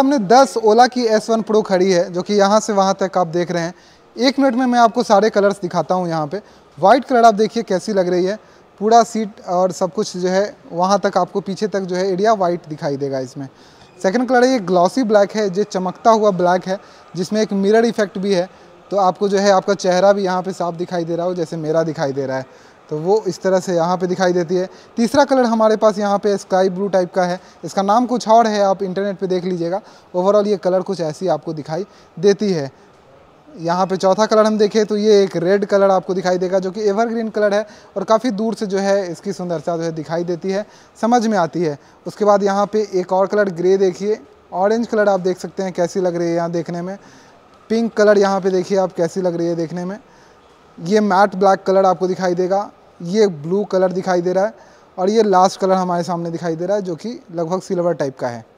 हमने 10 ओला की S1 one pro खड़ी है जो कि यहाँ से वहाँ तक आप देख रहे हैं एक मिनट में मैं आपको सारे कलर्स दिखाता हूँ यहाँ पे वाइट कलर आप देखिए कैसी लग रही है पूरा सीट और सब कुछ जो है वहाँ तक आपको पीछे तक जो है एरिया वाइट दिखाई देगा इसमें सेकंड कलर ये ग्लॉसी ब्लैक है जो चमकता हुआ ब्लैक है जिसमें एक मिररर इफेक्ट भी है तो आपको जो है आपका चेहरा भी यहाँ पर साफ दिखाई दे रहा हो जैसे मेरा दिखाई दे रहा है तो वो इस तरह से यहाँ पे दिखाई देती है तीसरा कलर हमारे पास यहाँ पे स्काई ब्लू टाइप का है इसका नाम कुछ और है आप इंटरनेट पे देख लीजिएगा ओवरऑल ये कलर कुछ ऐसी आपको दिखाई देती है यहाँ पे चौथा कलर हम देखें तो ये एक रेड कलर आपको दिखाई देगा जो कि एवरग्रीन कलर है और काफ़ी दूर से जो है इसकी सुंदरता जो है दिखाई देती है समझ में आती है उसके बाद यहाँ पर एक और कलर ग्रे देखिए ऑरेंज कलर आप देख सकते हैं कैसी लग रही है यहाँ देखने में पिंक कलर यहाँ पे देखिए आप कैसी लग रही है देखने में ये मैट ब्लैक कलर आपको दिखाई देगा ये ब्लू कलर दिखाई दे रहा है और ये लास्ट कलर हमारे सामने दिखाई दे रहा है जो कि लगभग सिल्वर टाइप का है